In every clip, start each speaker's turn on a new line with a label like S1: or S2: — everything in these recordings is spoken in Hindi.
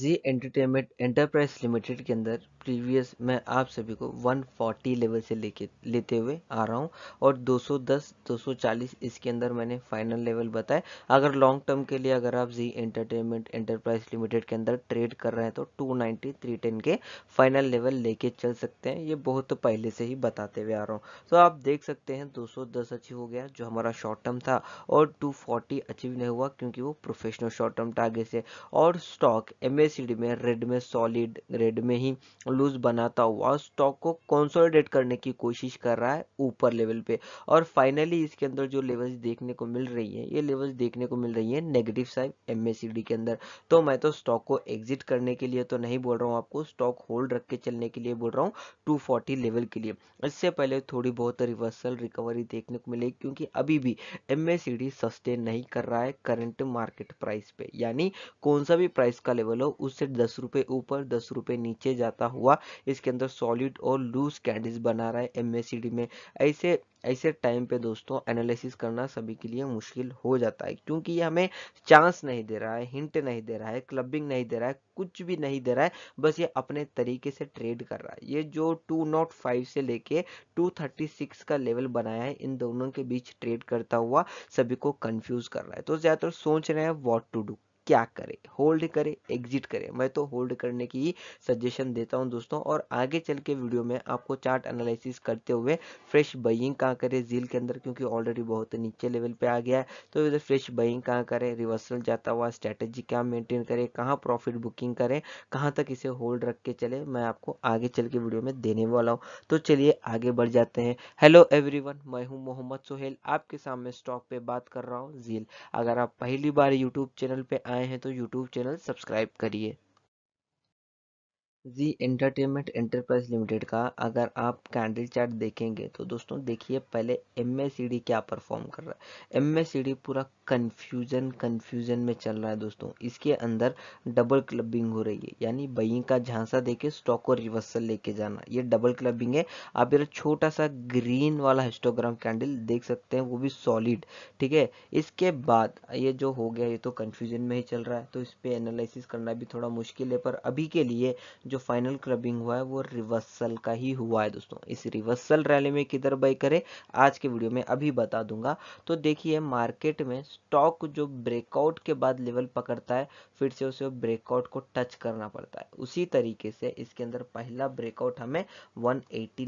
S1: जी एंटरटेनमेंट एंटरप्राइज लिमिटेड के अंदर प्रीवियस मैं आप सभी को 140 लेवल से लेके लेते हुए आ रहा हूँ और 210 240 इसके अंदर मैंने फाइनल लेवल बताया अगर लॉन्ग टर्म के लिए अगर आप जी एंटरटेनमेंट एंटरप्राइज लिमिटेड के अंदर ट्रेड कर रहे हैं तो 290 310 के फाइनल लेवल लेके चल सकते हैं ये बहुत तो पहले से ही बताते हुए आ रहा हूँ तो आप देख सकते हैं दो अचीव हो गया जो हमारा शॉर्ट टर्म था और टू अचीव नहीं हुआ क्योंकि वो प्रोफेशनल शॉर्ट टर्म टारगेट से और स्टॉक एम में रेड में सॉलिड रेड में ही लूज बनाता हुआ स्टॉक को कंसोलिडेट करने की कोशिश कर रहा है ऊपर लेवल पे और फाइनली इसके अंदर जो लेवल्स देखने को मिल रही है ये लेवल्स देखने को मिल रही है नेगेटिव साइड एमएसीडी के अंदर तो मैं तो स्टॉक को एग्जिट करने के लिए तो नहीं बोल रहा हूँ आपको स्टॉक होल्ड रख के चलने के लिए बोल रहा हूँ टू लेवल के लिए इससे पहले थोड़ी बहुत रिवर्सल रिकवरी देखने को मिलेगी क्योंकि अभी भी एम सस्टेन नहीं कर रहा है करंट मार्केट प्राइस पे यानी कौन सा भी प्राइस का लेवल हो उससे दस रुपए ऊपर दस रुपए नीचे जाता हुआ हुआ इसके अंदर सॉलिड और लूज कैंडीज बना रहा है एम में ऐसे ऐसे टाइम पे दोस्तों एनालिसिस करना सभी के लिए मुश्किल हो जाता है क्योंकि ये हमें चांस नहीं दे रहा है हिंट नहीं दे रहा है क्लबिंग नहीं दे रहा है कुछ भी नहीं दे रहा है बस ये अपने तरीके से ट्रेड कर रहा है ये जो 205 से लेके 236 का लेवल बनाया है इन दोनों के बीच ट्रेड करता हुआ सभी को कंफ्यूज कर रहा है तो ज़्यादातर सोच रहे हैं वॉट टू डू क्या करे होल्ड करे एग्जिट करे मैं तो होल्ड करने की ही सजेशन देता हूं दोस्तों और आगे चल के वीडियो में आपको चार्ट एनालिसिस करते हुए फ्रेश बइंग कहाँ करे झील के अंदर क्योंकि ऑलरेडी बहुत नीचे लेवल पे आ गया है तो इधर फ्रेश बइंग कहाँ करे रिवर्सल जाता हुआ स्ट्रैटेजी क्या मेंटेन करे कहाँ प्रॉफिट बुकिंग करें कहाँ तक इसे होल्ड रख के चले मैं आपको आगे चल के वीडियो में देने वाला हूँ तो चलिए आगे बढ़ जाते हैं हेलो एवरीवन मैं हूँ मोहम्मद सोहेल आपके सामने स्टॉक पे बात कर रहा हूँ जील अगर आप पहली बार यूट्यूब चैनल पे आए हैं तो यूट्यूब चैनल सब्सक्राइब करिए जी एंटरटेनमेंट एंटरप्राइज लिमिटेड का अगर आप कैंडल चार्ट देखेंगे तो दोस्तों देखिए पहले एम क्या परफॉर्म कर रहा है एम पूरा कंफ्यूजन कंफ्यूजन में चल रहा है दोस्तों इसके अंदर डबल क्लबिंग हो रही है यानी बई का झांसा देके स्टॉक को रिवर्सल लेके जाना ये डबल क्लबिंग है आप इधर छोटा सा ग्रीन वाला हिस्टोग्राम कैंडल देख सकते हैं वो भी सॉलिड ठीक है इसके बाद ये जो हो गया ये तो कन्फ्यूजन में ही चल रहा है तो इस पर एनालिसिस करना भी थोड़ा मुश्किल है पर अभी के लिए जो फाइनल क्लबिंग हुआ है वो रिवर्सल का ही हुआ है दोस्तों इस रिवर्सल रैली में किधर बाई करे आज के वीडियो में अभी बता दूंगा तो देखिए मार्केट में स्टॉक जो ब्रेकआउट के बाद लेवल पकड़ता है फिर से उसे ब्रेकआउट को टच करना पड़ता है उसी तरीके से इसके अंदर पहला ब्रेकआउट हमें वन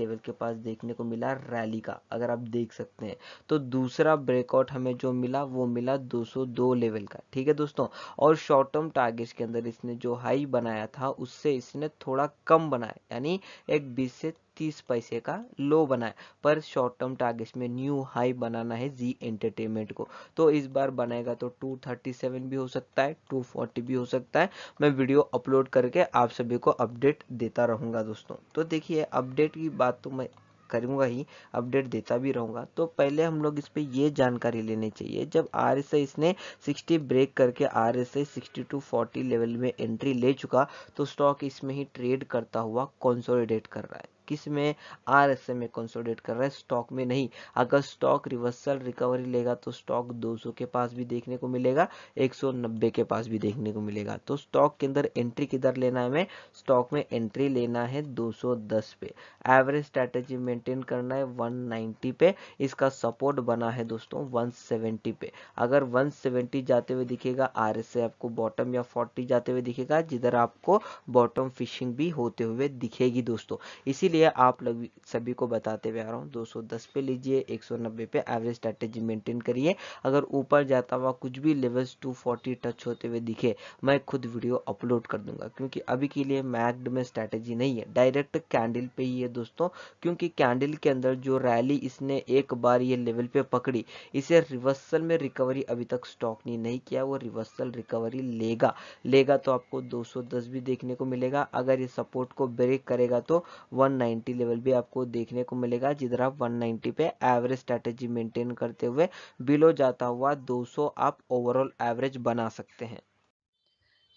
S1: लेवल के पास देखने को मिला रैली का अगर आप देख सकते हैं तो दूसरा ब्रेकआउट हमें जो मिला वो मिला दो लेवल oh का ठीक है दोस्तों और शॉर्ट टर्म टारगेट के अंदर इसने जो हाई बनाया था उससे इसने थोड़ा कम बनाए यानी एक 20 से 30 पैसे का लो बनाए पर शॉर्ट टर्म टारगेट में न्यू हाई बनाना है जी एंटरटेनमेंट को तो इस बार बनाएगा तो 237 भी हो सकता है 240 भी हो सकता है मैं वीडियो अपलोड करके आप सभी को अपडेट देता रहूंगा दोस्तों तो देखिए अपडेट की बात तो मैं करूंगा ही अपडेट देता भी रहूंगा तो पहले हम लोग इस पर ये जानकारी लेनी चाहिए जब आर एस इसने सिक्सटी ब्रेक करके R S I sixty two forty level में एंट्री ले चुका तो स्टॉक इसमें ही ट्रेड करता हुआ कॉन्सोलिडेट कर रहा है किस में आर एस एम में कंसोलिडेट कर रहा है स्टॉक में नहीं अगर स्टॉक रिवर्सल रिकवरी लेगा तो स्टॉक 200 के पास भी देखने को मिलेगा 190 के पास भी देखने को मिलेगा तो स्टॉक के अंदर एंट्री किधर लेना है हमें स्टॉक में एंट्री लेना है 210 पे एवरेज स्ट्रेटेजी मेंटेन करना है 190 पे इसका सपोर्ट बना है दोस्तों 170 पे अगर 170 जाते हुए दिखेगा आर आपको बॉटम या 40 जाते हुए दिखेगा जिधर आपको बॉटम फिशिंग भी होते हुए दिखेगी दोस्तों इसीलिए इसलिए आप लोग सभी को बताते हुए आ रहा हूँ 210 पे लीजिए 190 पे एवरेज स्ट्रेटेजी मेंटेन करिए अगर ऊपर जाता हुआ कुछ भी लेवल्स 240 टच होते हुए दिखे मैं खुद वीडियो अपलोड कर दूंगा क्योंकि अभी के लिए मैग्ड में स्ट्रेटेजी नहीं है डायरेक्ट कैंडल पे ही है दोस्तों क्योंकि कैंडल के अंदर जो रैली इसने एक बार ये लेवल पे पकड़ी इसे रिवर्सल में रिकवरी अभी तक स्टॉक ने नहीं किया वो रिवर्सल रिकवरी लेगा लेगा तो आपको दो भी देखने को मिलेगा अगर ये सपोर्ट को ब्रेक करेगा तो वन 190 लेवल भी आपको देखने को मिलेगा जिधर आप 190 पे एवरेज स्ट्रेटेजी मेंटेन करते हुए बिलो जाता हुआ 200 आप ओवरऑल एवरेज बना सकते हैं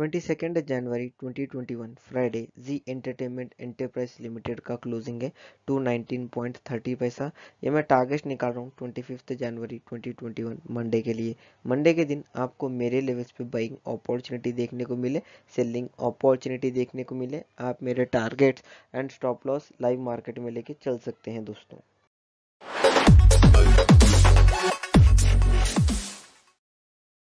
S1: 22nd जनवरी 2021 Friday Zee entertainment Enterprise limited का क्लोजिंग है 219.30 पैसा ये मैं टारगेट निकाल रहा हूँ 25th जनवरी 2021 मंडे के लिए मंडे के दिन आपको मेरे लेवल्स पे बाइंग अपॉर्चुनिटी देखने को मिले सेलिंग अपॉर्चुनिटी देखने को मिले आप मेरे targets and stop loss live market में लेके चल सकते हैं दोस्तों